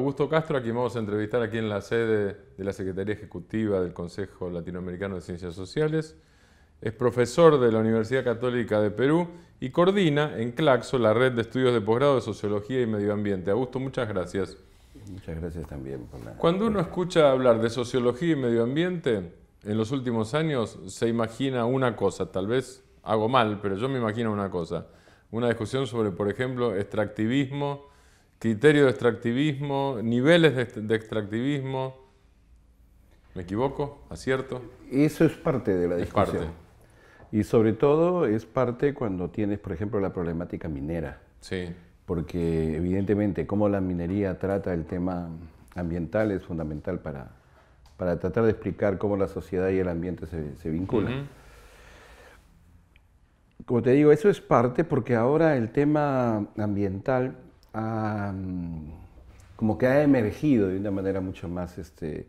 Augusto Castro, a quien vamos a entrevistar aquí en la sede de la Secretaría Ejecutiva del Consejo Latinoamericano de Ciencias Sociales. Es profesor de la Universidad Católica de Perú y coordina en Claxo la red de estudios de posgrado de Sociología y Medio Ambiente. Augusto, muchas gracias. Muchas gracias también Cuando uno escucha hablar de sociología y medio ambiente, en los últimos años se imagina una cosa, tal vez hago mal, pero yo me imagino una cosa. Una discusión sobre, por ejemplo, extractivismo criterio de extractivismo, niveles de, extractivismo. ¿Me equivoco? ¿Acierto? Eso es parte de la discusión. Y sobre todo es parte cuando tienes, por ejemplo, la problemática minera. Sí. Porque evidentemente cómo la minería trata el tema ambiental es fundamental para, para tratar de explicar cómo la sociedad y el ambiente se, se vinculan. Como te digo, eso es parte porque ahora el tema ambiental Mm, como que ha emergido de una manera mucho más este,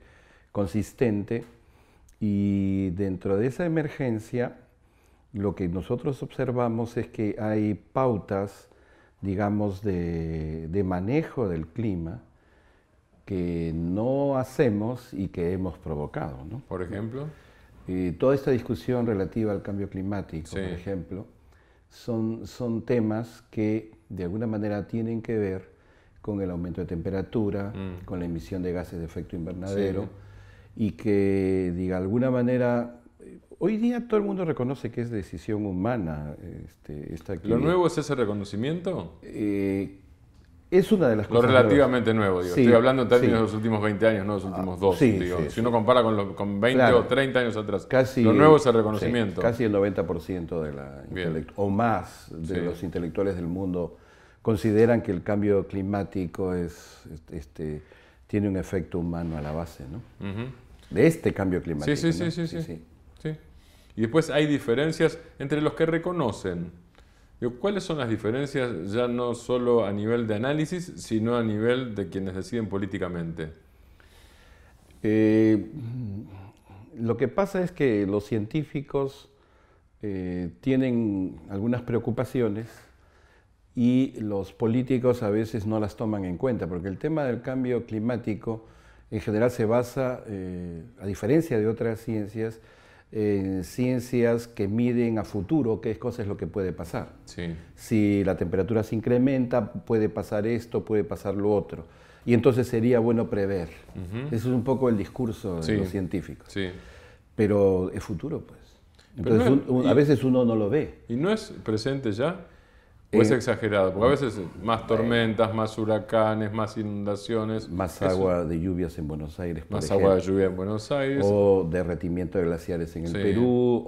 consistente y dentro de esa emergencia lo que nosotros observamos es que hay pautas, digamos, de, manejo del clima que no hacemos y que hemos provocado. ¿no? Por ejemplo. toda esta discusión relativa al cambio climático, por ejemplo, son, son temas que de alguna manera tienen que ver con el aumento de temperatura, mm. con la emisión de gases de efecto invernadero, y que de alguna manera eh, Hoy día todo el mundo reconoce que es decisión humana este, ¿Lo nuevo es ese reconocimiento? Eh, es una de las cosas. Lo relativamente nuevo, digo. Estoy hablando en términos de los últimos 20 años, no de los ah, últimos dos. si uno compara con, con 20 o 30 años atrás, lo nuevo es el reconocimiento. casi el 90% de la o más de los intelectuales del mundo consideran que el cambio climático es, este, este tiene un efecto humano a la base, ¿no? De este cambio climático. sí, sí, sí, sí. Y después hay diferencias entre los que reconocen ¿Cuáles son las diferencias ya no solo a nivel de análisis, sino a nivel de quienes deciden políticamente? Eh, lo que pasa es que los científicos eh, tienen algunas preocupaciones y los políticos a veces no las toman en cuenta, porque el tema del cambio climático en general se basa, eh, a diferencia de otras ciencias, en ciencias que miden a futuro qué cosas es lo que puede pasar. Si la temperatura se incrementa, puede pasar esto, puede pasar lo otro. Y entonces sería bueno prever. Ese Eso es un poco el discurso de los científicos. Pero es futuro, pues. Entonces, a veces uno no lo ve. ¿Y no es presente ya? O es eh, exagerado, porque a veces más tormentas, eh, más huracanes, más inundaciones. Más agua de lluvias en Buenos Aires. Por más agua de lluvia en Buenos Aires. O derretimiento de glaciares en el Perú,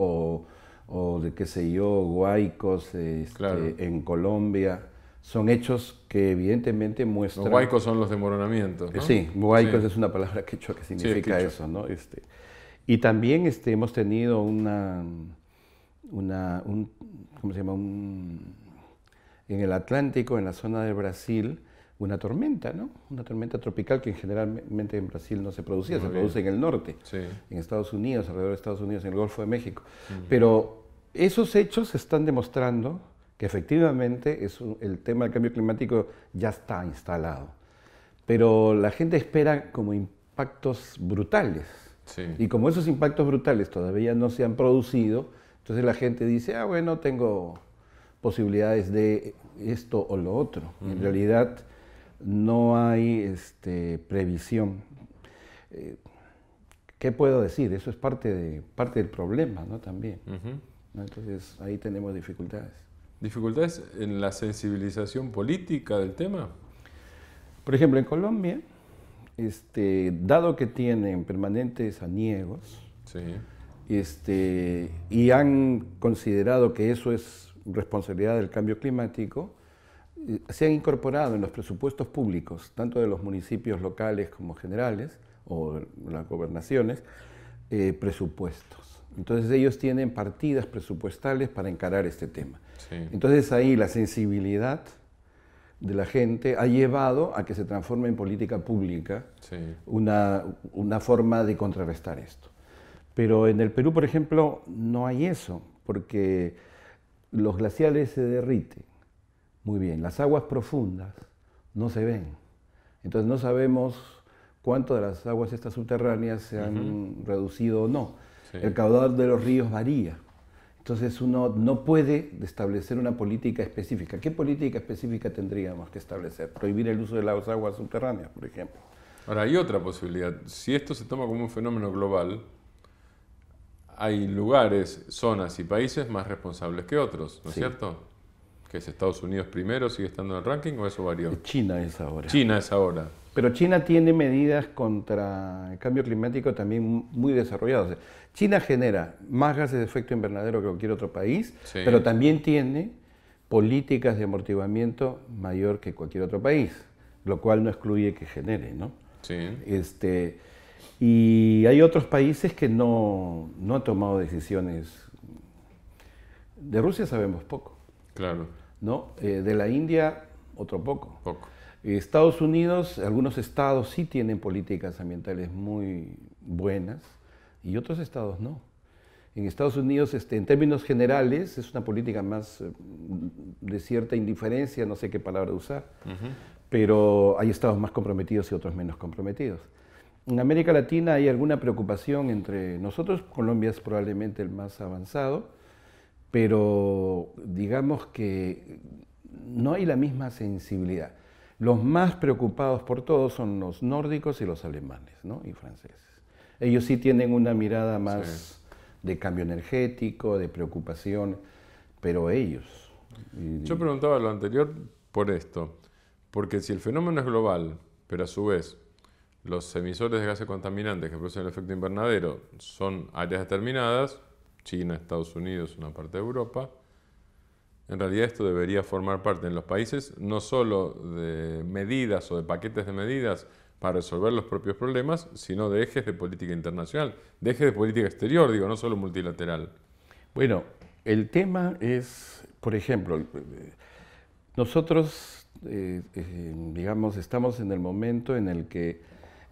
o, de qué sé yo, huaicos este, en Colombia. Son hechos que evidentemente muestran. Los huaicos son los demoronamientos. ¿no? Sí, huaicos es una palabra quechua que significa eso, ¿no? Este, y también este, hemos tenido una. una ¿Cómo se llama? Un en el Atlántico, en la zona de Brasil, una tormenta, ¿no? Una tormenta tropical que generalmente en Brasil no se producía, se produce en el norte, en Estados Unidos, alrededor de Estados Unidos, en el Golfo de México. Pero esos hechos están demostrando que efectivamente es el tema del cambio climático ya está instalado. Pero la gente espera como impactos brutales. Y como esos impactos brutales todavía no se han producido, entonces la gente dice, ah, bueno, tengo posibilidades de esto o lo otro. En realidad no hay este, previsión. Eh, ¿Qué puedo decir? Eso es parte, de, parte del problema, ¿no? También. Entonces ahí tenemos dificultades. ¿Dificultades en la sensibilización política del tema? Por ejemplo, en Colombia, este, dado que tienen permanentes aniegos este, y han considerado que eso es responsabilidad del cambio climático, eh, se han incorporado en los presupuestos públicos, tanto de los municipios locales como generales o las gobernaciones, eh, presupuestos. Entonces ellos tienen partidas presupuestales para encarar este tema. Entonces ahí la sensibilidad de la gente ha llevado a que se transforme en política pública una, una forma de contrarrestar esto. Pero en el Perú, por ejemplo, no hay eso, porque los glaciares se derriten. Muy bien, las aguas profundas no se ven. Entonces no sabemos cuánto de las aguas estas subterráneas se han reducido o no. El caudal de los ríos varía. Entonces uno no puede establecer una política específica. ¿Qué política específica tendríamos que establecer? Prohibir el uso de las aguas subterráneas, por ejemplo. Ahora, hay otra posibilidad. Si esto se toma como un fenómeno global, hay lugares, zonas y países más responsables que otros, ¿no es cierto? Que es Estados Unidos primero, sigue estando en el ranking o eso varió? China es ahora. China es ahora. Pero China tiene medidas contra el cambio climático también muy desarrolladas. China genera más gases de efecto invernadero que cualquier otro país, pero también tiene políticas de amortiguamiento mayor que cualquier otro país, lo cual no excluye que genere, ¿no? Sí. Este, y hay otros países que no, no han tomado decisiones. De Rusia sabemos poco. Claro. ¿no? Eh, de la India, otro poco. Estados Unidos, algunos estados sí tienen políticas ambientales muy buenas y otros estados no. En Estados Unidos, este, en términos generales, es una política más eh, de cierta indiferencia, no sé qué palabra usar, pero hay estados más comprometidos y otros menos comprometidos. En América Latina hay alguna preocupación entre nosotros, Colombia es probablemente el más avanzado, pero digamos que no hay la misma sensibilidad. Los más preocupados por todo son los nórdicos y los alemanes ¿no? y franceses. Ellos sí tienen una mirada más de cambio energético, de preocupación, pero ellos. Yo preguntaba lo anterior por esto, porque si el fenómeno es global, pero a su vez los emisores de gases contaminantes que producen el efecto invernadero son áreas determinadas, China, Estados Unidos, una parte de Europa, en realidad esto debería formar parte en los países no solo de medidas o de paquetes de medidas para resolver los propios problemas, sino de ejes de política internacional, de ejes de política exterior, digo, no solo multilateral. Bueno, el tema es, por ejemplo, nosotros, eh, eh, digamos, estamos en el momento en el que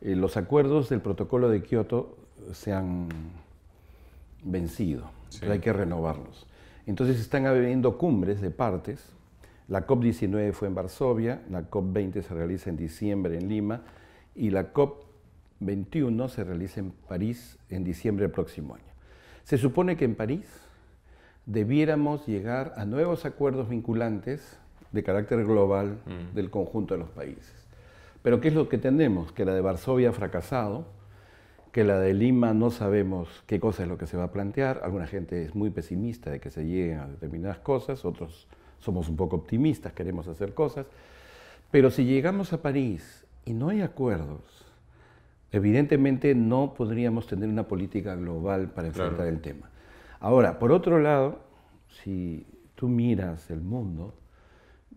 eh, los acuerdos del protocolo de Kioto se han vencido, pero hay que renovarlos. Entonces están habiendo cumbres de partes. La COP19 fue en Varsovia, la COP20 se realiza en diciembre en Lima y la COP21 se realiza en París en diciembre del próximo año. Se supone que en París debiéramos llegar a nuevos acuerdos vinculantes de carácter global mm. del conjunto de los países. Pero ¿qué es lo que tenemos? Que la de Varsovia ha fracasado, que la de Lima no sabemos qué cosa es lo que se va a plantear. Alguna gente es muy pesimista de que se lleguen a determinadas cosas, otros somos un poco optimistas, queremos hacer cosas. Pero si llegamos a París y no hay acuerdos, evidentemente no podríamos tener una política global para enfrentar el tema. Ahora, por otro lado, si tú miras el mundo,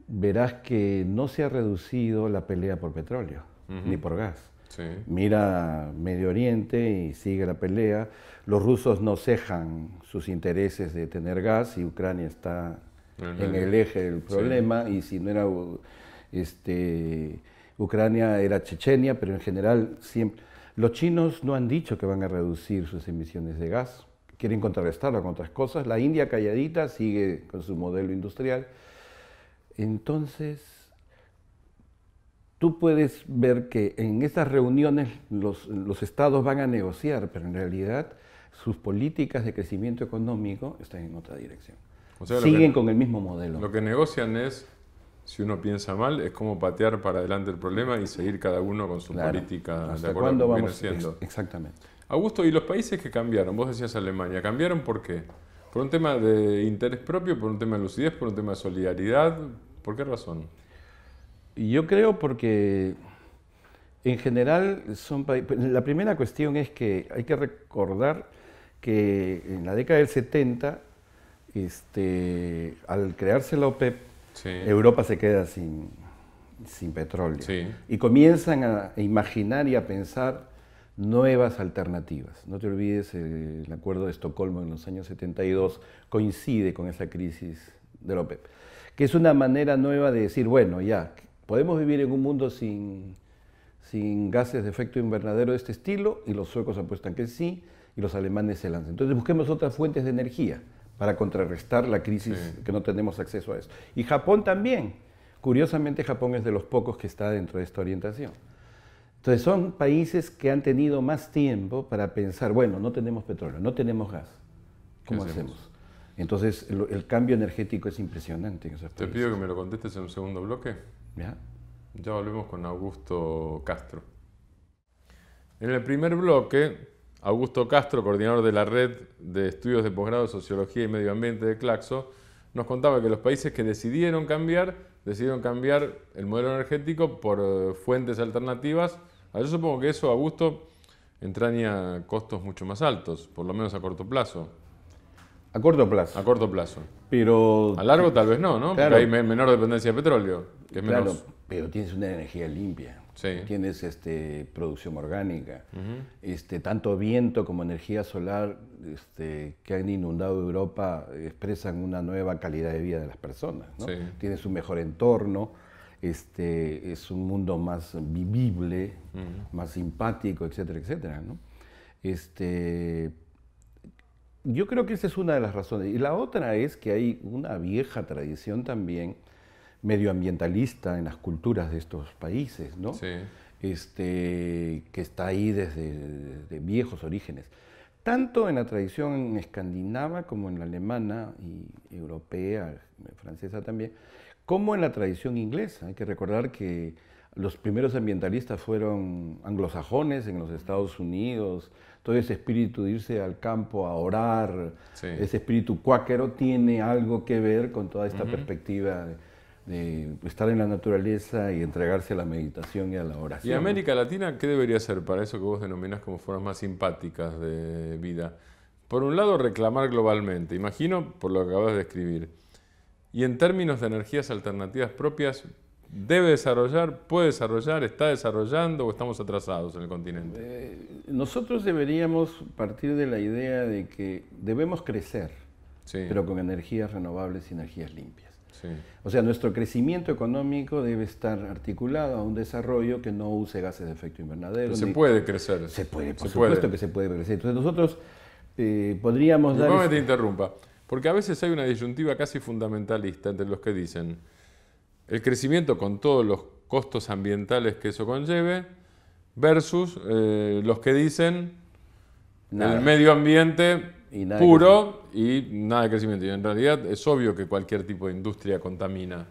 verás que no se ha reducido la pelea por petróleo ni por gas. Mira Medio Oriente y sigue la pelea. Los rusos no cejan sus intereses de tener gas y Ucrania está en el eje del problema. Y si no era este, Ucrania, era Chechenia, pero en general Los chinos no han dicho que van a reducir sus emisiones de gas, quieren contrarrestarlo con otras cosas. La India calladita sigue con su modelo industrial. Entonces, tú puedes ver que en esas reuniones los, estados van a negociar, pero en realidad sus políticas de crecimiento económico están en otra dirección. Siguen con el mismo modelo. Lo que negocian es, si uno piensa mal, es como patear para adelante el problema y seguir cada uno con su política de acuerdo que viene exactamente. Augusto, ¿y los países que cambiaron? Vos decías Alemania, ¿cambiaron por qué? ¿Por un tema de interés propio, por un tema de lucidez, por un tema de solidaridad, ¿Por qué razón? Yo creo porque en general son... La primera cuestión es que hay que recordar que en la década del 70, este, al crearse la OPEP, e Europa se queda sin, petróleo. Y comienzan a imaginar y a pensar nuevas alternativas. No te olvides, eh, el acuerdo de Estocolmo en los años 72 coincide con esa crisis de la OPEP. E que es una manera nueva de decir, bueno, ya, podemos vivir en un mundo sin, sin gases de efecto invernadero de este estilo, y los suecos apuestan que sí, y los alemanes se lanzan. Entonces busquemos otras fuentes de energía para contrarrestar la crisis que no tenemos acceso a eso. Y Japón también. Curiosamente, Japón es de los pocos que está dentro de esta orientación. Entonces, son países que han tenido más tiempo para pensar, bueno, no tenemos petróleo, no tenemos gas. ¿Cómo hacemos? Entonces, el, cambio energético es impresionante. En Te pido que me lo contestes en un segundo bloque. Ya. Ya volvemos con Augusto Castro. En el primer bloque, Augusto Castro, coordinador de la Red de Estudios de Posgrado de Sociología y Medio Ambiente de Claxo, nos contaba que los países que decidieron cambiar, decidieron cambiar el modelo energético por eh, fuentes alternativas. Ah, yo supongo que eso, Augusto, entraña costos mucho más altos, por lo menos a corto plazo. A corto plazo. A corto plazo. Pero. A largo tal vez no, ¿no? Claro, Porque hay menor dependencia de petróleo. claro, pero tienes una energía limpia. Sí. Tienes este, producción orgánica. este, tanto viento como energía solar este, que han inundado Europa expresan una nueva calidad de vida de las personas. ¿no? Sí. Tienes un mejor entorno. Este, es un mundo más vivible, más simpático, etcétera, etcétera. ¿no? Este, yo creo que esa es una de las razones. Y la otra es que hay una vieja tradición también medioambientalista en las culturas de estos países, ¿no? Este, que está ahí desde, desde viejos orígenes. Tanto en la tradición escandinava como en la alemana y europea, francesa también, como en la tradición inglesa. Hay que recordar que los primeros ambientalistas fueron anglosajones en los Estados Unidos. Todo ese espíritu de irse al campo a orar, ese espíritu cuáquero, tiene algo que ver con toda esta perspectiva de, estar en la naturaleza y entregarse a la meditación y a la oración. ¿Y América Latina qué debería ser para eso que vos denominas como formas más simpáticas de vida? Por un lado, reclamar globalmente, imagino por lo que acabas de escribir, y en términos de energías alternativas propias, debe desarrollar, puede desarrollar, está desarrollando o estamos atrasados en el continente? Eh, nosotros deberíamos partir de la idea de que debemos crecer, pero con energías renovables y energías limpias. O sea, nuestro crecimiento económico debe estar articulado a un desarrollo que no use gases de efecto invernadero. se puede crecer. Se puede, por supuesto que se puede crecer. Entonces nosotros eh, podríamos dar... No me este te interrumpa, porque a veces hay una disyuntiva casi fundamentalista entre los que dicen el crecimiento con todos los costos ambientales que eso conlleve, versus eh, los que dicen el medio ambiente puro y nada de crecimiento. Y en realidad es obvio que cualquier tipo de industria contamina.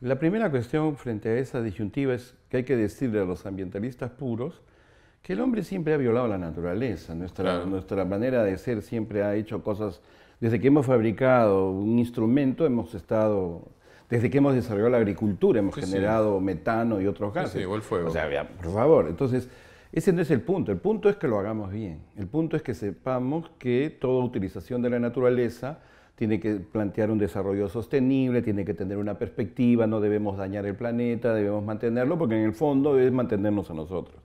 La primera cuestión frente a esa disyuntiva es que hay que decirle a los ambientalistas puros que el hombre siempre ha violado la naturaleza, nuestra, nuestra manera de ser siempre ha hecho cosas, desde que hemos fabricado un instrumento hemos estado desde que hemos desarrollado la agricultura hemos generado metano y otros gases. fuego. O sea, por favor. Entonces, ese no es el punto. El punto es que lo hagamos bien. El punto es que sepamos que toda utilización de la naturaleza tiene que plantear un desarrollo sostenible, tiene que tener una perspectiva, no debemos dañar el planeta, debemos mantenerlo, porque en el fondo es mantenernos a nosotros.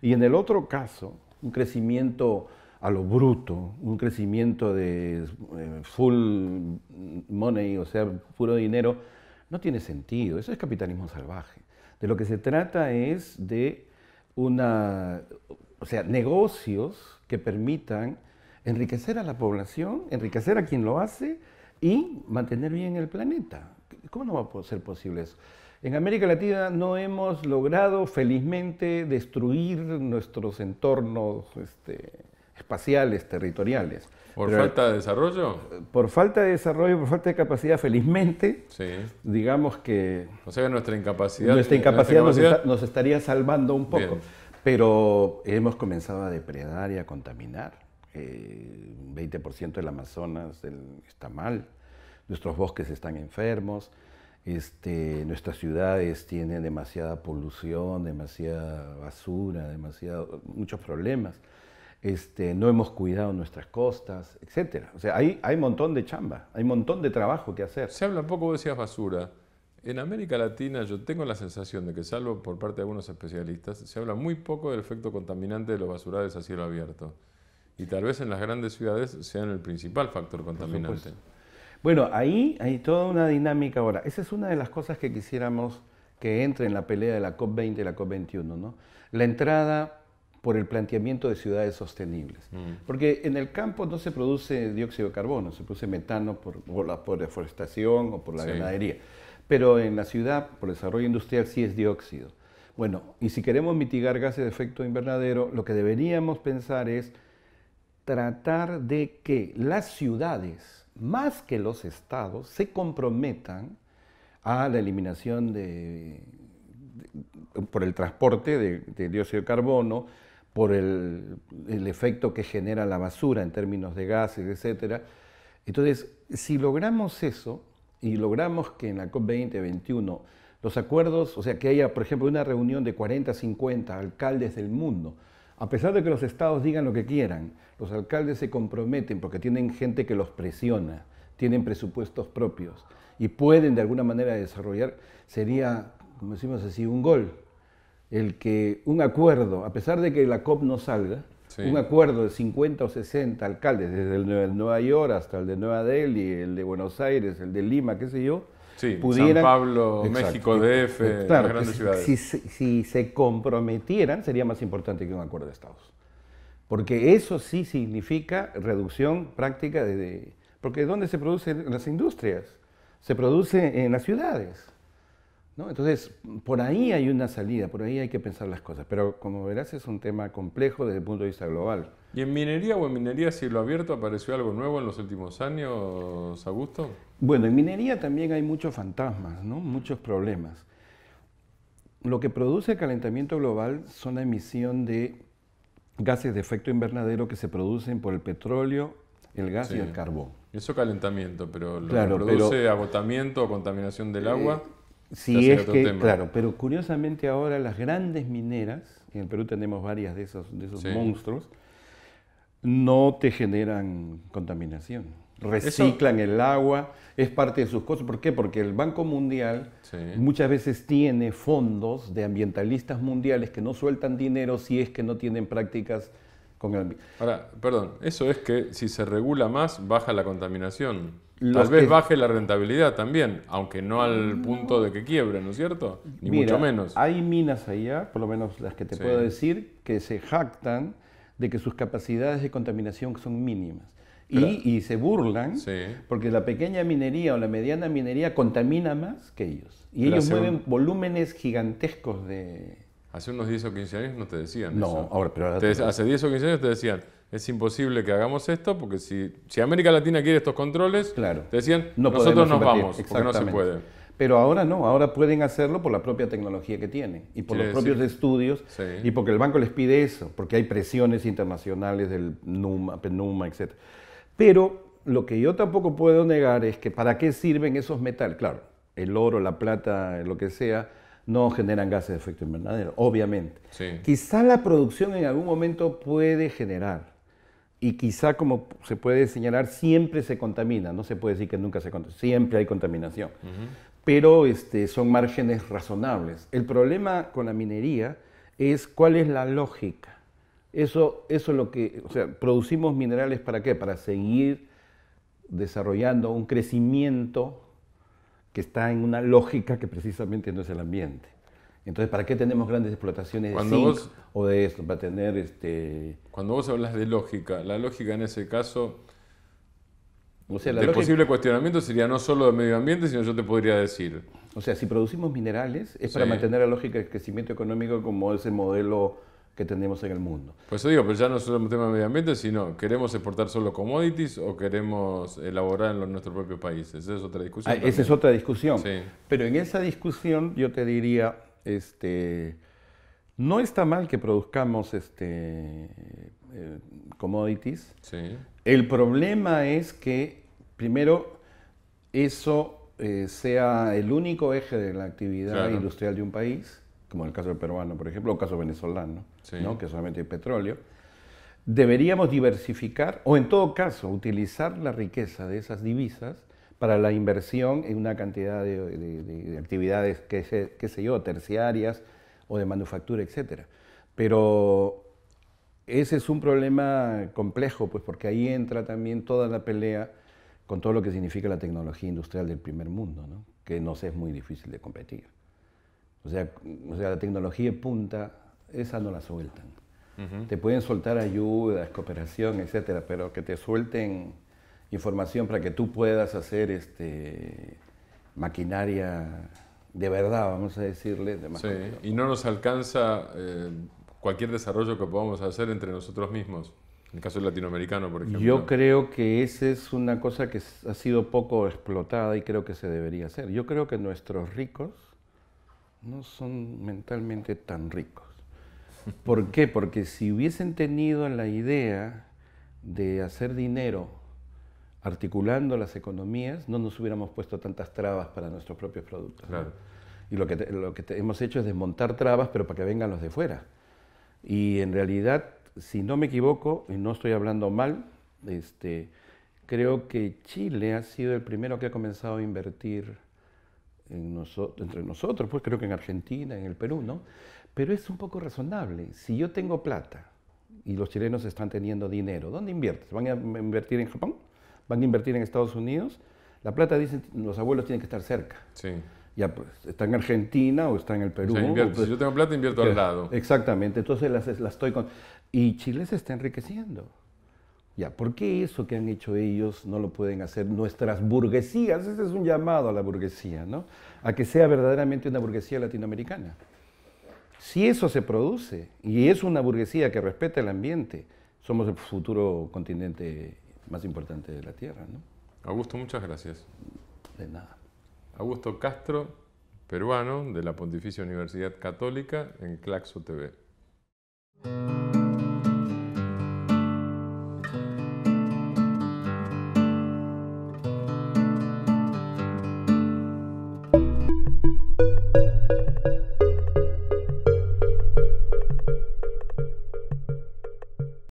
Y en el otro caso, un crecimiento a lo bruto, un crecimiento de eh, full money, o sea, puro dinero, no tiene sentido. Eso es capitalismo salvaje. De lo que se trata es de una, o sea, negocios que permitan enriquecer a la población, enriquecer a quien lo hace y mantener bien el planeta. ¿Cómo no va a ser posible eso? En América Latina no hemos logrado felizmente destruir nuestros entornos este, espaciales, territoriales. ¿Por falta de desarrollo? Eh, por falta de desarrollo, por falta de capacidad, felizmente, digamos que... O sea, nuestra incapacidad... Nuestra incapacidad, nos, estaría salvando un poco. Pero hemos comenzado a depredar y a contaminar. Eh, 20% del Amazonas está mal, nuestros bosques están enfermos, este, nuestras ciudades tienen demasiada polución, demasiada basura, demasiado, muchos problemas. Este, no hemos cuidado nuestras costas, etc. O sea, hay, hay un montón de chamba, hay un montón de trabajo que hacer. Se habla poco, de decías basura. En América Latina yo tengo la sensación de que, salvo por parte de algunos especialistas, se habla muy poco del efecto contaminante de los basurales a cielo abierto. Y tal vez en las grandes ciudades sean el principal factor contaminante. Bueno, ahí hay toda una dinámica ahora. Esa es una de las cosas que quisiéramos que entre en la pelea de la COP20 y la COP21. ¿no? La entrada por el planteamiento de ciudades sostenibles. Mm. Porque en el campo no se produce dióxido de carbono, se produce metano por, la por deforestación o por la ganadería. Pero en la ciudad, por desarrollo industrial, sí es dióxido. Bueno, y si queremos mitigar gases de efecto invernadero, lo que deberíamos pensar es tratar de que las ciudades, más que los estados, se comprometan a la eliminación de, por el transporte de dióxido de carbono, por el, efecto que genera la basura en términos de gases, etc. Entonces, si logramos eso y logramos que en la COP20-21 los acuerdos, o sea, que haya, por ejemplo, una reunión de 40, 50 alcaldes del mundo, a pesar de que los estados digan lo que quieran, los alcaldes se comprometen porque tienen gente que los presiona, tienen presupuestos propios y pueden de alguna manera desarrollar, sería, como decimos así, un gol el que un acuerdo, a pesar de que la COP no salga, un acuerdo de 50 o 60 alcaldes, desde el de Nueva York hasta el de Nueva Delhi, el de Buenos Aires, el de Lima, qué sé yo, sí, San Pablo, México, DF, eh, las grandes ciudades. Si, se comprometieran, sería más importante que un acuerdo de estados. Porque eso sí significa reducción práctica de... porque ¿dónde se producen las industrias? Se produce en las ciudades. Entonces, por ahí hay una salida, por ahí hay que pensar las cosas, pero como verás es un tema complejo desde el punto de vista global. ¿Y en minería o en minería si lo abierto apareció algo nuevo en los últimos años, Augusto? Bueno, en minería también hay muchos fantasmas, ¿no? muchos problemas. Lo que produce el calentamiento global son la emisión de gases de efecto invernadero que se producen por el petróleo, el gas y el carbón. Eso calentamiento, pero lo que produce agotamiento o contaminación del eh, agua Sí, es que, claro, pero curiosamente ahora las grandes mineras, en Perú tenemos varias de esos, de esos monstruos, no te generan contaminación. Reciclan el agua, es parte de sus cosas. ¿Por qué? Porque el Banco Mundial muchas veces tiene fondos de ambientalistas mundiales que no sueltan dinero si es que no tienen prácticas con el Ahora, perdón, eso es que si se regula más, baja la contaminación. Tal vez baje la rentabilidad también, aunque no al mm. punto de que quiebre, ¿no es cierto? Ni Mira, mucho menos. Hay minas allá, ¿ah? por lo menos las que te puedo decir, que se jactan de que sus capacidades de contaminación son mínimas. Y, se burlan porque la pequeña minería o la mediana minería contamina más que ellos. Y ellos mueven volúmenes gigantescos de... Hace unos 10 o 15 años no te decían no, ahora, pero Hace 10 o 15 años te decían, es imposible que hagamos esto, porque si, si América Latina quiere estos controles, decían, nosotros nos vamos, porque no se puede. Pero ahora no, ahora pueden hacerlo por la propia tecnología que tienen y por los propios estudios y porque el banco les pide eso, porque hay presiones internacionales del NUMA, PNUMA, etc. Pero lo que yo tampoco puedo negar es que para qué sirven esos metales. Claro, el oro, la plata, lo que sea, no generan gases de efecto invernadero, obviamente. Quizá la producción en algún momento puede generar, y quizá como se puede señalar, siempre se contamina, no se puede decir que nunca se contamina, siempre hay contaminación, pero este, son márgenes razonables. El problema con la minería es cuál es la lógica. Eso, eso es lo que, o sea, producimos minerales para qué? Para seguir desarrollando un crecimiento que está en una lógica que precisamente no es el ambiente. Entonces, ¿para qué tenemos grandes explotaciones de zinc o de esto? Para tener este... Cuando vos hablas de lógica, la lógica en ese caso... O sea, el posible cuestionamiento sería no solo de medio ambiente, sino yo te podría decir. O sea, si producimos minerales es para mantener la lógica del crecimiento económico como ese modelo que tenemos en el mundo. Pues eso digo, pero ya no solo un tema de medio ambiente, sino queremos exportar solo commodities o queremos elaborar en nuestros propios países. Esa es otra discusión. Ah, esa es otra discusión. Pero en esa discusión yo te diría, este, no está mal que produzcamos este, eh, commodities. El problema es que, primero, eso eh, sea el único eje de la actividad industrial de un país, como en el caso del peruano, por ejemplo, o el caso venezolano, que solamente hay petróleo. Deberíamos diversificar, o en todo caso, utilizar la riqueza de esas divisas para la inversión en una cantidad de, actividades, que qué sé yo, terciarias o de manufactura, etc. Pero ese es un problema complejo, pues porque ahí entra también toda la pelea con todo lo que significa la tecnología industrial del primer mundo, ¿no? que nos es muy difícil de competir. O sea, o sea la tecnología punta, esa no la sueltan. Te pueden soltar ayudas, cooperación, etcétera, pero que te suelten información para que tú puedas hacer este, maquinaria de verdad, vamos a decirle. sí, y no nos alcanza eh, cualquier desarrollo que podamos hacer entre nosotros mismos. En el caso del latinoamericano, por ejemplo. Yo creo que esa es una cosa que ha sido poco explotada y creo que se debería hacer. Yo creo que nuestros ricos no son mentalmente tan ricos. ¿Por qué? Porque si hubiesen tenido la idea de hacer dinero articulando las economías, no nos hubiéramos puesto tantas trabas para nuestros propios productos. Y lo que, lo que hemos hecho es desmontar trabas, pero para que vengan los de fuera. Y en realidad, si no me equivoco, y no estoy hablando mal, este, creo que Chile ha sido el primero que ha comenzado a invertir en entre nosotros, pues creo que en Argentina, en el Perú, ¿no? Pero es un poco razonable. Si yo tengo plata y los chilenos están teniendo dinero, ¿dónde inviertes? ¿Van a invertir en Japón? van a invertir en Estados Unidos, la plata, dicen, los abuelos tienen que estar cerca. Sí. Ya pues, está en Argentina o está en el Perú. Pues, si yo tengo plata, invierto al lado. Exactamente, entonces las, estoy con... Y Chile se está enriqueciendo. Ya, ¿por qué eso que han hecho ellos no lo pueden hacer nuestras burguesías? Ese es un llamado a la burguesía, ¿no? A que sea verdaderamente una burguesía latinoamericana. Si eso se produce y es una burguesía que respeta el ambiente, somos el futuro continente más importante de la Tierra. ¿no? Augusto, muchas gracias. De nada. Augusto Castro, peruano de la Pontificia Universidad Católica en Claxo TV.